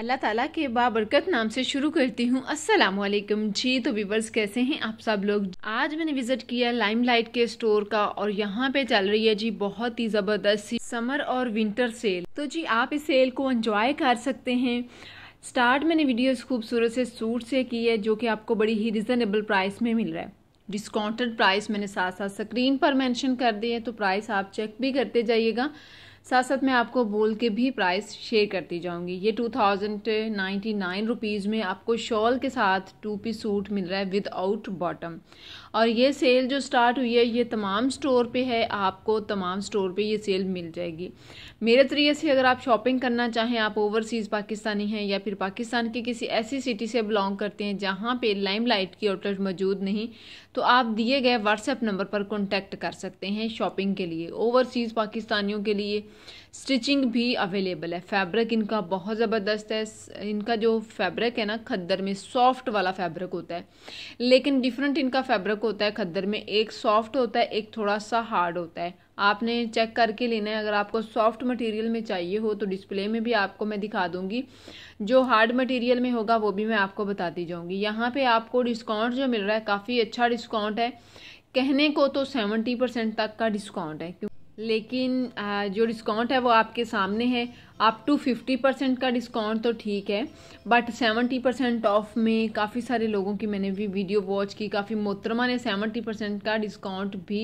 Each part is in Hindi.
अल्लाह ताला के बाबरकत नाम से शुरू करती हूँ अस्सलाम वालेकुम जी तो वीवर्स कैसे हैं आप सब लोग आज मैंने विज़िट किया लाइमलाइट के स्टोर का और यहाँ पे चल रही है जी बहुत ही ज़बरदस्त समर और विंटर सेल तो जी आप इस सेल को एंजॉय कर सकते हैं स्टार्ट मैंने वीडियोस खूबसूरत से सूट से की है जो कि आपको बड़ी ही रिजनेबल प्राइस में मिल रहा है डिस्काउंटेड प्राइस मैंने साथ साथ स्क्रीन पर मैंशन कर दी है तो प्राइस आप चेक भी करते जाइएगा साथ साथ मैं आपको बोल के भी प्राइस शेयर करती जाऊँगी ये two thousand ninety nine rupees में आपको शॉल के साथ टू पी सूट मिल रहा है आउट बॉटम और ये सेल जो स्टार्ट हुई है ये तमाम स्टोर पे है आपको तमाम स्टोर पे ये सेल मिल जाएगी मेरे तरीके से अगर आप शॉपिंग करना चाहें आप ओवरसीज़ पाकिस्तानी हैं या फिर पाकिस्तान की किसी ऐसी सिटी से बिलोंग करते हैं जहाँ पे लाइमलाइट की आउटलेट मौजूद नहीं तो आप दिए गए व्हाट्सएप नंबर पर कॉन्टैक्ट कर सकते हैं शॉपिंग के लिए ओवरसीज़ पाकिस्तानियों के लिए स्टिचिंग भी अवेलेबल है फैब्रिक इनका बहुत ज़बरदस्त है इनका जो फैब्रिक है ना खद्दर में सॉफ्ट वाला फैब्रिक होता है लेकिन डिफरेंट इनका फैब्रिक होता है खद्दर में एक सॉफ्ट होता है एक थोड़ा सा हार्ड होता है आपने चेक करके लेना है अगर आपको सॉफ्ट मटेरियल में चाहिए हो तो डिस्प्ले में भी आपको मैं दिखा दूंगी जो हार्ड मटेरियल में होगा वो भी मैं आपको बताती जाऊंगी यहाँ पे आपको डिस्काउंट जो मिल रहा है काफ़ी अच्छा डिस्काउंट है कहने को तो सेवेंटी परसेंट तक का डिस्काउंट है क्यों लेकिन जो डिस्काउंट है वो आपके सामने है आप टू फिफ्टी परसेंट का डिस्काउंट तो ठीक है बट सेवेंटी परसेंट ऑफ में काफ़ी सारे लोगों की मैंने भी वीडियो वॉच की काफ़ी मोहतरमा ने सेवेंटी परसेंट का डिस्काउंट भी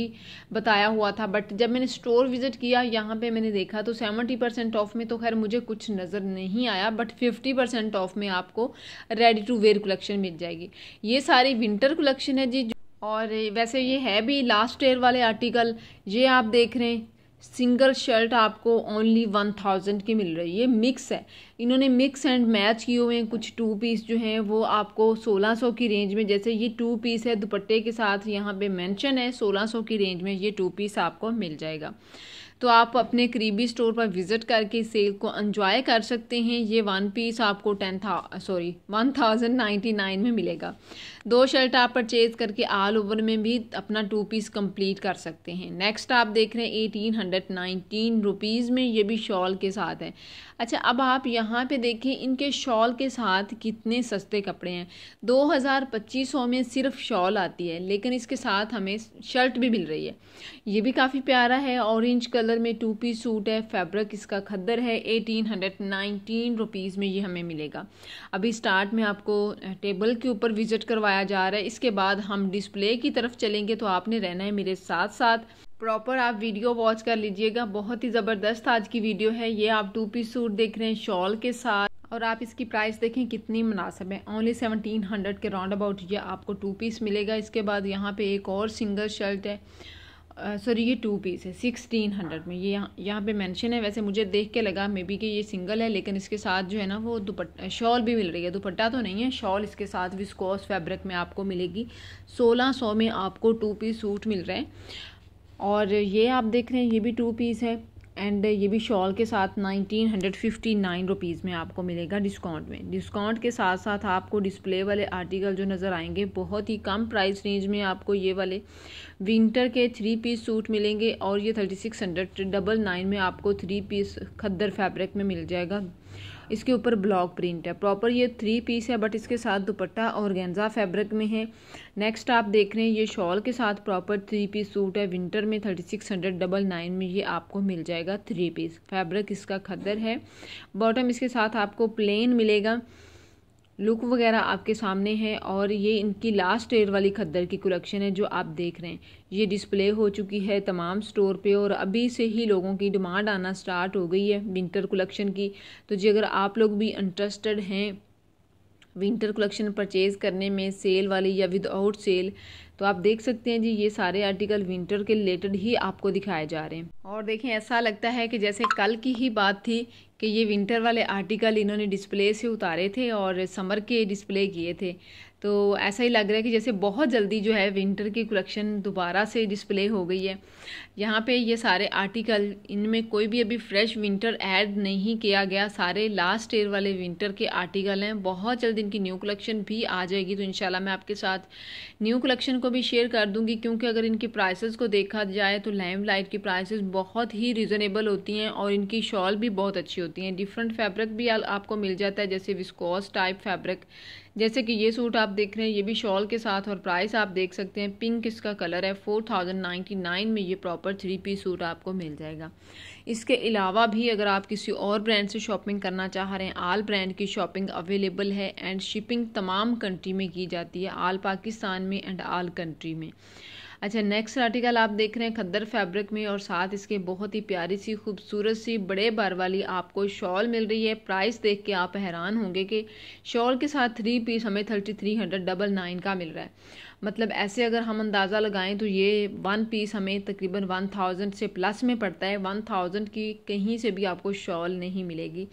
बताया हुआ था बट जब मैंने स्टोर विज़िट किया यहाँ पे मैंने देखा तो सेवेंटी परसेंट ऑफ में तो खैर मुझे कुछ नज़र नहीं आया बट फिफ्टी परसेंट ऑफ में आपको रेडी टू वेयर कलेक्शन मिल जाएगी ये सारी विंटर कलेक्शन है जी और वैसे ये है भी लास्ट ईयर वाले आर्टिकल ये आप देख रहे हैं सिंगल शर्ट आपको ओनली वन थाउजेंड की मिल रही है मिक्स है इन्होंने मिक्स एंड मैच किए हुए हैं कुछ टू पीस जो हैं वो आपको सोलह सौ की रेंज में जैसे ये टू पीस है दुपट्टे के साथ यहाँ पे मेंशन है सोलह सौ की रेंज में ये टू पीस आपको मिल जाएगा तो आप अपने करीबी स्टोर पर विज़िट करके सेल को एंजॉय कर सकते हैं ये वन पीस आपको टेन था sorry one thousand ninety nine में मिलेगा दो शर्ट आप परचेज़ करके ऑल ओवर में भी अपना टू पीस कंप्लीट कर सकते हैं नेक्स्ट आप देख रहे हैं एटीन हंड्रेड नाइनटीन रुपीज़ में ये भी शॉल के साथ है अच्छा अब आप यहाँ पे देखें इनके शॉल के साथ कितने सस्ते कपड़े हैं दो हज़ार पच्चीस सौ में सिर्फ शॉल आती है लेकिन इसके साथ हमें शर्ट भी मिल रही है ये भी काफ़ी प्यारा है ऑरेंज कलर कलर में टू पीस सूट है फैब्रिक इसका खद्दर है एटीन हंड्रेड नाइनटीन रुपीज़ में ये हमें मिलेगा अभी स्टार्ट में आपको टेबल के ऊपर विज़िट करवाया जा रहा है इसके बाद हम डिस्प्ले की तरफ चलेंगे तो आपने रहना है मेरे साथ साथ प्रॉपर आप वीडियो वॉच कर लीजिएगा बहुत ही ज़बरदस्त आज की वीडियो है ये आप टू पीस सूट देख रहे हैं शॉल के साथ और आप इसकी प्राइस देखें कितनी मुनासिब है ओनली सेवनटीन हंड्रेड के राउंड अबाउट ये आपको टू पीस मिलेगा इसके बाद यहाँ पे एक और सिंगल शर्ट है सॉरी ये टू पीस है सिक्सटीन हंड्रेड में ये यहाँ यहाँ पे मेंशन है वैसे मुझे देख के लगा मे बी कि ये सिंगल है लेकिन इसके साथ जो है ना वो दुपट्टा शॉल भी मिल रही है दुपट्टा तो नहीं है शॉल इसके साथ विस्कोस फैब्रिक में आपको मिलेगी सोलह सौ में आपको टू पीस सूट मिल रहे हैं और ये आप देख रहे हैं ये भी टू पीस है एंड ये भी शॉल के साथ nineteen hundred fifty nine rupees में आपको मिलेगा डिस्काउंट में डिस्काउंट के साथ साथ आपको डिस्प्ले वाले आर्टिकल जो नज़र आएंगे बहुत ही कम प्राइस रेंज में आपको ये वाले विंटर के थ्री पीस सूट मिलेंगे और ये thirty six hundred double nine में आपको थ्री पीस खद्दर फैब्रिक में मिल जाएगा इसके ऊपर ब्लॉक प्रिंट है प्रॉपर ये थ्री पीस है बट इसके साथ दुपट्टा और गेंजा फैब्रिक में है नेक्स्ट आप देख रहे हैं ये शॉल के साथ प्रॉपर थ्री पीस सूट है विंटर में thirty six hundred double nine में ये आपको मिल जाएगा थ्री पीस फैब्रिक इसका खदर है बॉटम इसके साथ आपको प्लेन मिलेगा लुक वगैरह आपके सामने है और ये इनकी लास्ट एयर वाली खद्दर की कलेक्शन है जो आप देख रहे हैं ये डिस्प्ले हो चुकी है तमाम स्टोर पे और अभी से ही लोगों की डिमांड आना स्टार्ट हो गई है विंटर कलेक्शन की तो जी अगर आप लोग भी इंटरेस्टेड हैं विंटर कलेक्शन परचेज़ करने में सेल वाली या विदाउट सेल तो आप देख सकते हैं जी ये सारे आर्टिकल विंटर के रिलेटेड ही आपको दिखाए जा रहे हैं और देखें ऐसा लगता है कि जैसे कल की ही बात थी कि ये विंटर वाले आर्टिकल इन्होंने डिस्प्ले से उतारे थे और समर के डिस्प्ले किए थे तो ऐसा ही लग रहा है कि जैसे बहुत जल्दी जो है विंटर की कलेक्शन दोबारा से डिस्प्ले हो गई है यहाँ पे ये सारे आर्टिकल इनमें कोई भी अभी फ्रेश विंटर ऐड नहीं किया गया सारे लास्ट ईयर वाले विंटर के आर्टिकल हैं बहुत जल्द इनकी न्यू कलेक्शन भी आ जाएगी तो इनशाला मैं आपके साथ न्यू कलेक्शन को भी शेयर कर दूँगी क्योंकि अगर इनकी प्राइसेस को देखा जाए तो लैम लाइट की प्राइसेस बहुत ही रिजनेबल होती हैं और इनकी शॉल भी बहुत अच्छी होती हैं डिफरेंट फैब्रिक भी आपको मिल जाता है जैसे विस्कॉस टाइप फैब्रिक जैसे कि ये सूट आप देख रहे हैं ये भी शॉल के साथ और प्राइस आप देख सकते हैं पिंक इसका कलर है फोर थाउजेंड नाइन्टी नाइन में ये प्रॉपर थ्री पी सूट आपको मिल जाएगा इसके अलावा भी अगर आप किसी और ब्रांड से शॉपिंग करना चाह रहे हैं आल ब्रांड की शॉपिंग अवेलेबल है एंड शिपिंग तमाम कंट्री में की जाती है आल पाकिस्तान में एंड आल कंट्री में अच्छा नेक्स्ट आर्टिकल आप देख रहे हैं खद्दर फैब्रिक में और साथ इसके बहुत ही प्यारी सी खूबसूरत सी बड़े बार वाली आपको शॉल मिल रही है प्राइस देख के आप हैरान होंगे कि शॉल के साथ थ्री पीस हमें thirty three hundred double nine का मिल रहा है मतलब ऐसे अगर हम अंदाज़ा लगाएं तो ये वन पीस हमें तकरीबन वन थाउजेंड से प्लस में पड़ता है वन थाउजेंड की कहीं से भी आपको शॉल नहीं मिलेगी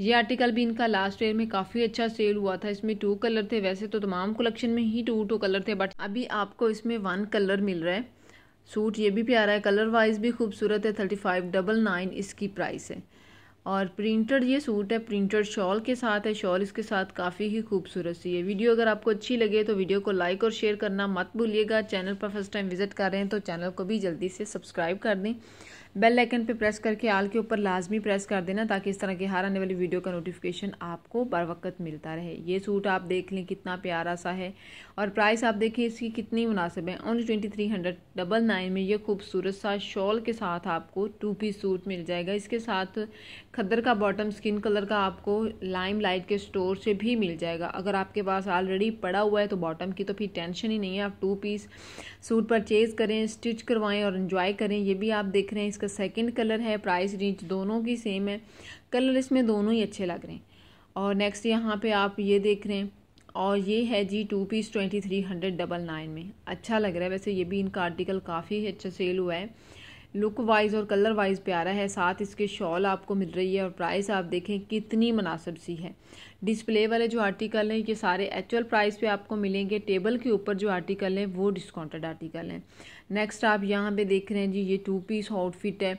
ये आर्टिकल भी इनका लास्ट ईयर में काफ़ी अच्छा सेल हुआ था इसमें टू कलर थे वैसे तो तमाम कलेक्शन में ही टू टू कलर थे बट अभी आपको इसमें वन कलर मिल रहा है सूट ये भी प्यारा है कलर वाइज भी खूबसूरत है थर्टी फाइव डबल नाइन इसकी प्राइस है और प्रिंटेड ये सूट है प्रिंटेड शॉल के साथ है शॉल इसके साथ काफ़ी ही खूबसूरत सी है वीडियो अगर आपको अच्छी लगे तो वीडियो को लाइक और शेयर करना मत भूलिएगा चैनल पर फर्स्ट टाइम विजिट कर रहे हैं तो चैनल को भी जल्दी से सब्सक्राइब कर दें बेल आइकन पे प्रेस करके आल के ऊपर लाजमी प्रेस कर देना ताकि इस तरह के हर आने वाली वीडियो का नोटिफिकेशन आपको बर वक्त मिलता रहे ये सूट आप देख लें कितना प्यारा सा है और प्राइस आप देखें इसकी कितनी मुनासिब है only twenty three hundred double nine में ये खूबसूरत सा शॉल के साथ आपको टू पीस सूट मिल जाएगा इसके साथ खद्दर का बॉटम स्किन कलर का आपको लाइम लाइट के स्टोर से भी मिल जाएगा अगर आपके पास ऑलरेडी पड़ा हुआ है तो बॉटम की तो फिर टेंशन ही नहीं है आप टू पीस सूट परचेज़ करें स्टिच करवाएँ और इन्जॉय करें ये भी आप देख रहे हैं इसका सेकेंड कलर है प्राइस रेंज दोनों की सेम है कलर इसमें दोनों ही अच्छे लग रहे हैं और नेक्स्ट यहाँ पर आप ये देख रहे हैं और ये है जी two piece twenty three hundred double nine में अच्छा लग रहा है वैसे ये भी इनका आर्टिकल काफ़ी अच्छा सेल हुआ है लुक वाइज और कलर वाइज प्यारा है साथ इसके शॉल आपको मिल रही है और प्राइस आप देखें कितनी मुनासिब सी है डिस्प्ले वाले जो आर्टिकल हैं ये सारे एक्चुअल प्राइस पे आपको मिलेंगे टेबल के ऊपर जो आर्टिकल हैं वो डिस्काउंटेड आर्टिकल हैं नेक्स्ट आप यहाँ पे देख रहे हैं जी ये टू पीस आउटफिट है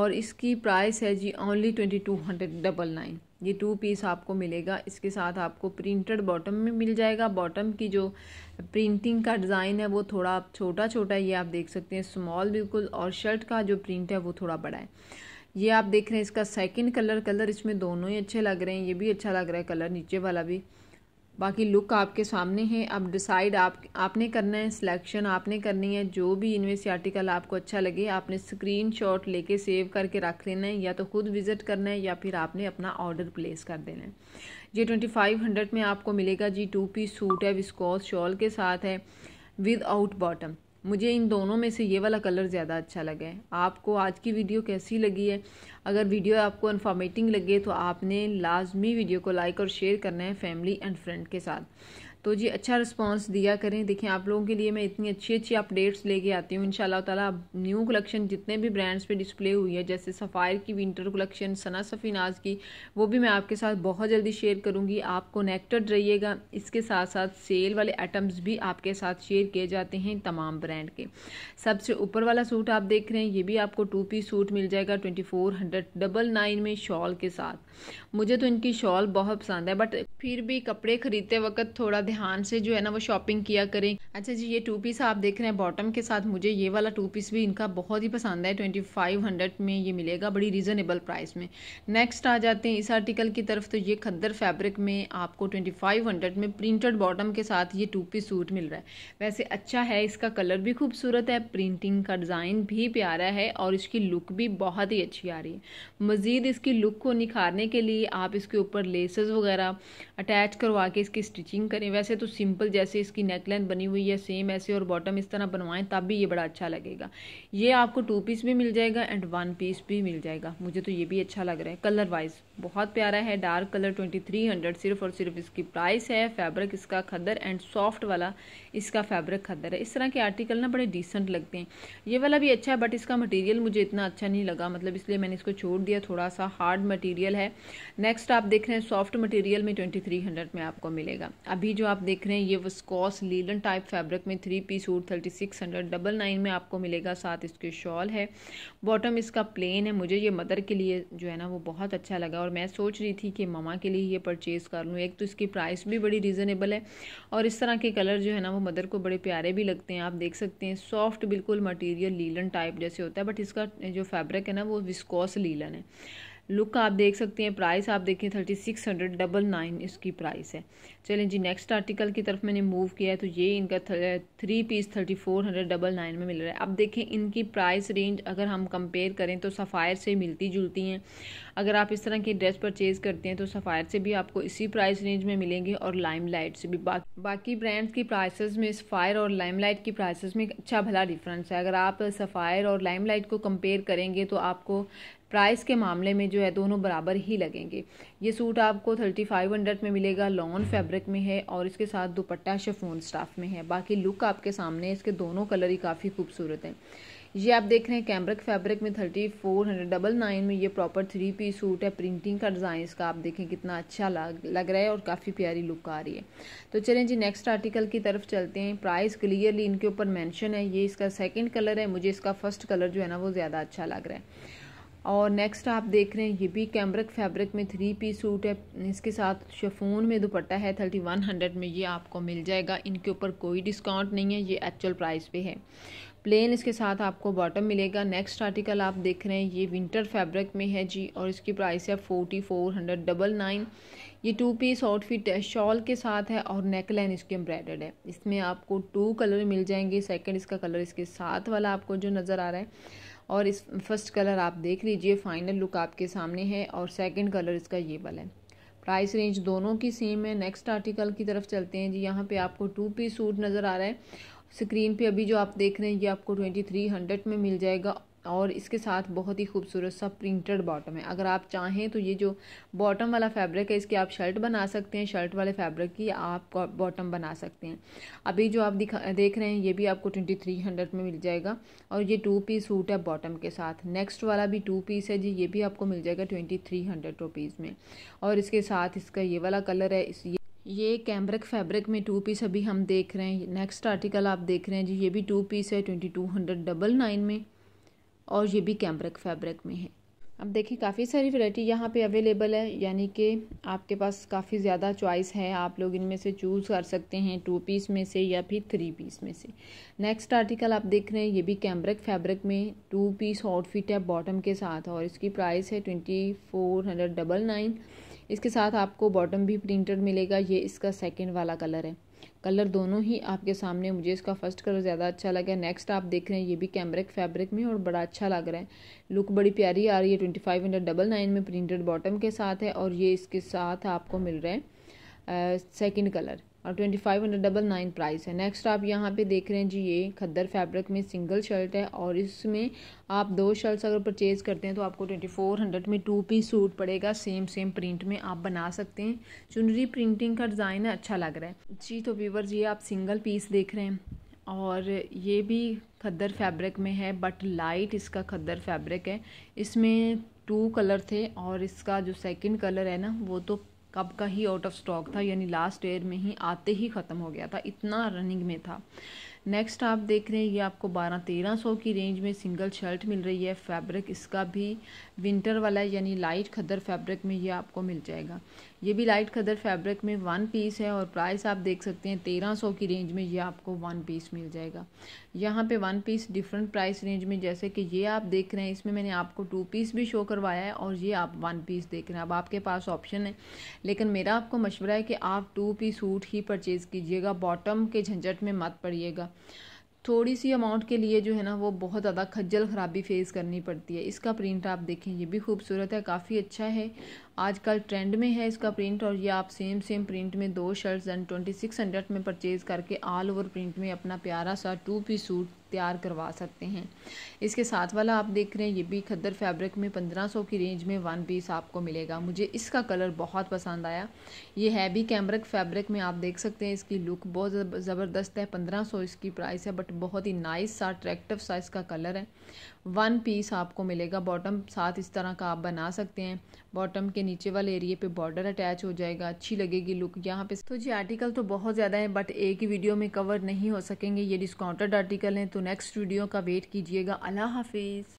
और इसकी प्राइस है जी only twenty two hundred double nine ये टू पीस आपको मिलेगा इसके साथ आपको प्रिंटेड बॉटम में मिल जाएगा बॉटम की जो प्रिंटिंग का डिज़ाइन है वो थोड़ा छोटा छोटा ये आप देख सकते हैं स्मॉल बिल्कुल और शर्ट का जो प्रिंट है वो थोड़ा बड़ा है ये आप देख रहे हैं इसका सेकंड कलर कलर इसमें दोनों ही अच्छे लग रहे हैं ये भी अच्छा लग रहा है कलर नीचे वाला भी बाकी लुक आपके सामने है अब डिसाइड आप आपने करना है सिलेक्शन आपने करनी है जो भी इनमें से आर्टिकल आपको अच्छा लगे आपने स्क्रीन शॉट लेके सेव करके रख लेना है या तो खुद विज़िट करना है या फिर आपने अपना ऑर्डर प्लेस कर देना है ये ट्वेंटी फाइव हंड्रेड में आपको मिलेगा जी टू पीस सूट है विस्कॉस शॉल के साथ है विद आउट बॉटम मुझे इन दोनों में से ये वाला कलर ज़्यादा अच्छा लगा है आपको आज की वीडियो कैसी लगी है अगर वीडियो आपको इन्फॉर्मेटिंग लगे तो आपने लाजमी वीडियो को लाइक और शेयर करना है फैमिली एंड फ्रेंड के साथ तो जी अच्छा रिस्पांस दिया करें देखें आप लोगों के लिए मैं इतनी अच्छी अच्छी अपडेट्स लेके आती हूँ इन ताला न्यू कलेक्शन जितने भी ब्रांड्स पे डिस्प्ले हुई है जैसे सफ़ायर की विंटर कलेक्शन सना सफ़ीनाज की वो भी मैं आपके साथ बहुत जल्दी शेयर करूँगी आप कनेक्टेड रहिएगा इसके साथ साथ सेल वाले आइटम्स भी आपके साथ शेयर किए जाते हैं तमाम ब्रांड के सबसे ऊपर वाला सूट आप देख रहे हैं ये भी आपको टू पी सूट मिल जाएगा twenty four hundred double nine में शॉल के साथ मुझे तो इनकी शॉल बहुत पसंद है बट फिर भी कपड़े खरीदते वक्त थोड़ा ध्यान से जो है ना वो शॉपिंग किया करें अच्छा जी ये टू पीस आप देख रहे हैं बॉटम के साथ मुझे ये वाला टू पीस भी इनका बहुत ही पसंद है ट्वेंटी फाइव हंड्रेड में ये मिलेगा बड़ी रीज़नेबल प्राइस में नेक्स्ट आ जाते हैं इस आर्टिकल की तरफ तो ये खद्दर फैब्रिक में आपको ट्वेंटी फाइव हंड्रेड में प्रिंटेड बॉटम के साथ ये टू पीस सूट मिल रहा है वैसे अच्छा है इसका कलर भी खूबसूरत है प्रिंटिंग का डिज़ाइन भी प्यारा है और इसकी लुक भी बहुत ही अच्छी आ रही है मज़ीद इसकी लुक को निखारने के लिए आप इसके ऊपर लेसेस वगैरह अटैच करवा के इसकी स्टिचिंग करें वैसे तो सिंपल जैसे इसकी नेक लेंथ बनी हुई है सेम ऐसे और बॉटम इस तरह बनवाएं तब भी ये बड़ा अच्छा लगेगा ये आपको टू पीस भी मिल जाएगा एंड वन पीस भी मिल जाएगा मुझे तो ये भी अच्छा लग रहा है कलर वाइज बहुत प्यारा है dark colour twenty three hundred सिर्फ और सिर्फ इसकी प्राइस है फैब्रिक इसका खदर एंड सॉफ्ट वाला इसका फैब्रिक खदर है इस तरह के आर्टिकल ना बड़े डिसेंट लगते हैं ये वाला भी अच्छा है बट इसका मटीरियल मुझे इतना अच्छा नहीं लगा मतलब इसलिए मैंने इसको छोड़ दिया थोड़ा सा हार्ड मटीरियल है नेक्स्ट आप देख रहे हैं सॉफ्ट मटेरियल में ट्वेंटी थ्री हंड्रेड में आपको मिलेगा अभी जो आप देख रहे हैं ये वस्कॉस लीलन टाइप फैब्रिक में three piece suit thirty six hundred double nine में आपको मिलेगा साथ इसके शॉल है बॉटम इसका प्लेन है मुझे ये मदर के लिए जो है ना वो बहुत अच्छा लगा और मैं सोच रही थी कि मामा के लिए ये परचेज़ कर लूँ एक तो इसकी प्राइस भी बड़ी रिजनेबल है और इस तरह के कलर जो है ना वो मदर को बड़े प्यारे भी लगते हैं आप देख सकते हैं सॉफ्ट बिल्कुल मटीरियल लीलन टाइप जैसे होता है बट इसका जो फैब्रिक है ना वो विस्कॉस लीलन है लुक आप देख सकते हैं प्राइस आप देखें thirty six hundred double nine इसकी प्राइस है चलें जी नेक्स्ट आर्टिकल की तरफ मैंने मूव किया है तो ये इनका three piece thirty four hundred double nine में मिल रहा है अब देखें इनकी प्राइस रेंज अगर हम कंपेयर करें तो सफ़ायर से मिलती जुलती हैं अगर आप इस तरह की ड्रेस परचेज़ करते हैं तो सफ़ायर से भी आपको इसी प्राइस रेंज में मिलेंगे और लाइम लाइट से भी बा, बाकी ब्रांड्स की प्राइसेस में सफ़ायर और लाइम लाइट की प्राइसेस में अच्छा भला डिफरेंस है अगर आप सफ़ायर और लाइम लाइट को कंपेयर करेंगे तो आपको प्राइस के मामले में जो है दोनों बराबर ही लगेंगे ये सूट आपको थर्टी फाइव हंड्रेड में मिलेगा लॉन हम्म। फैब्रिक में है और इसके साथ दुपट्टा शेफोन स्टाफ में है बाकी लुक आपके सामने इसके दोनों कलर ही काफ़ी खूबसूरत हैं ये आप देख रहे हैं कैमरक फैब्रिक में thirty four hundred double nine में ये प्रॉपर थ्री पी सूट है प्रिंटिंग का डिज़ाइन इसका आप देखें कितना अच्छा लग लग रहा है और काफ़ी प्यारी लुक आ रही है तो चलें जी नेक्स्ट आर्टिकल की तरफ चलते हैं प्राइस क्लियरली इनके ऊपर मेंशन है ये इसका सेकंड कलर है मुझे इसका फर्स्ट कलर जो है ना वो ज़्यादा अच्छा लग रहा है और नेक्स्ट आप देख रहे हैं ये भी कैमरक फैब्रिक में थ्री पीस सूट है इसके साथ शफून में दुपट्टा है थर्टी वन हंड्रेड में ये आपको मिल जाएगा इनके ऊपर कोई डिस्काउंट नहीं है ये एक्चुअल प्राइस पे है प्लेन इसके साथ आपको बॉटम मिलेगा नेक्स्ट आर्टिकल आप देख रहे हैं ये विंटर फैब्रिक में है जी और इसकी प्राइस है forty four hundred double nine ये टू पीस आउटफिट है शॉल के साथ है और नेक लाइन इसकी एम्ब्रॉयडर्ड है इसमें आपको टू कलर मिल जाएंगे सेकंड इसका कलर इसके साथ वाला आपको जो नज़र आ रहा है और इस फर्स्ट कलर आप देख लीजिए फाइनल लुक आपके सामने है और सेकंड कलर इसका ये वाला है प्राइस रेंज दोनों की सेम है नेक्स्ट आर्टिकल की तरफ चलते हैं जी यहाँ पे आपको टू पी सूट नज़र आ रहा है स्क्रीन पे अभी जो आप देख रहे हैं ये आपको ट्वेंटी थ्री हंड्रेड में मिल जाएगा और इसके साथ बहुत ही खूबसूरत सा प्रिंटेड बॉटम है अगर आप चाहें तो ये जो बॉटम वाला फैब्रिक है इसकी आप शर्ट बना सकते हैं शर्ट वाले फैब्रिक की आप बॉटम बना सकते हैं अभी जो आप दिखा देख रहे हैं ये भी आपको ट्वेंटी थ्री हंड्रेड में मिल जाएगा और ये टू पीस सूट है बॉटम के साथ नेक्स्ट वाला भी टू पीस है जी ये भी आपको मिल जाएगा ट्वेंटी थ्री हंड्रेड रुपीज़ में और इसके साथ इसका ये वाला कलर है इस ये कैमरक फैब्रिक में टू पीस अभी हम देख रहे हैं नेक्स्ट आर्टिकल आप देख रहे हैं जी ये भी टू पीस है twenty two hundred double nine में और ये भी कैम्ब्रिक फैब्रिक में है अब देखिए काफ़ी सारी वैरायटी यहाँ पे अवेलेबल है यानी कि आपके पास काफ़ी ज़्यादा चॉइस है आप लोग इनमें से चूज़ कर सकते हैं टू पीस में से या फिर थ्री पीस में से नेक्स्ट आर्टिकल आप देख रहे हैं ये भी कैम्ब्रिक फैब्रिक में टू पीस आउटफिट है बॉटम के साथ और इसकी प्राइस है twenty four hundred double nine इसके साथ आपको बॉटम भी प्रिंटेड मिलेगा ये इसका सेकेंड वाला कलर है कलर दोनों ही आपके सामने मुझे इसका फर्स्ट कलर ज़्यादा अच्छा लगा नेक्स्ट आप देख रहे हैं ये भी कैमरिक फैब्रिक में और बड़ा अच्छा लग रहा है लुक बड़ी प्यारी आ रही है twenty five hundred double nine में प्रिंटेड बॉटम के साथ है और ये इसके साथ आपको मिल रहे हैं सेकेंड कलर और twenty five hundred double nine price है नेक्स्ट आप यहाँ पे देख रहे हैं जी ये खद्दर फैब्रिक में सिंगल शर्ट है और इसमें आप दो शर्ट्स अगर परचेज़ करते हैं तो आपको ट्वेंटी फोर हंड्रेड में टू पीस सूट पड़ेगा सेम सेम प्रिंट में आप बना सकते हैं चुनरी प्रिंटिंग का डिज़ाइन अच्छा लग रहा है जी तो व्यूवर जी आप सिंगल पीस देख रहे हैं और ये भी खद्दर फैब्रिक में है बट लाइट इसका खद्दर फैब्रिक है इसमें टू कलर थे और इसका जो सेकेंड कलर है ना वो तो कब का ही आउट ऑफ स्टॉक था यानी लास्ट ईयर में ही आते ही ख़त्म हो गया था इतना रनिंग में था नेक्स्ट आप देख रहे हैं ये आपको बारह तेरह सौ की रेंज में सिंगल शर्ट मिल रही है फैब्रिक इसका भी विंटर वाला यानी लाइट खदर फैब्रिक में ये आपको मिल जाएगा ये भी लाइट कदर फैब्रिक में वन पीस है और प्राइस आप देख सकते हैं तेरह सौ की रेंज में ये आपको वन पीस मिल जाएगा यहाँ पे one piece different price range में जैसे कि ये आप देख रहे हैं इसमें मैंने आपको टू पीस भी शो करवाया है और ये आप वन पीस देख रहे हैं अब आपके पास ऑप्शन है लेकिन मेरा आपको मशवरा है कि आप टू पीस सूट ही परचेज़ कीजिएगा बॉटम के झंझट में मत पड़िएगा थोड़ी सी अमाउंट के लिए जो है ना वो बहुत ज़्यादा खज्जल खराबी फेस करनी पड़ती है इसका प्रिंट आप देखें ये भी खूबसूरत है काफ़ी अच्छा है आजकल ट्रेंड में है इसका प्रिंट और ये आप सेम सेम प्रिंट में दो shirts and twenty six hundred में परचेज़ करके ऑल ओवर प्रिंट में अपना प्यारा सा टू पी सूट तैयार करवा सकते हैं इसके साथ वाला आप देख रहे हैं ये भी खद्दर फैब्रिक में 1500 की रेंज में वन पीस आपको मिलेगा मुझे इसका कलर बहुत पसंद आया ये है भी कैमरक फैब्रिक में आप देख सकते हैं इसकी लुक बहुत ज़बरदस्त है 1500 इसकी प्राइस है बट बहुत ही नाइस सा अट्रैक्टिव सा इसका कलर है वन पीस आपको मिलेगा बॉटम साथ इस तरह का आप बना सकते हैं बॉटम के नीचे वाले एरिए पे बॉर्डर अटैच हो जाएगा अच्छी लगेगी लुक यहाँ पे तो जी आर्टिकल तो बहुत ज़्यादा है बट एक ही वीडियो में कवर नहीं हो सकेंगे ये डिस्काउंटेड आर्टिकल हैं तो नेक्स्ट वीडियो तो का वेट कीजिएगा अल्लाह हाफिज़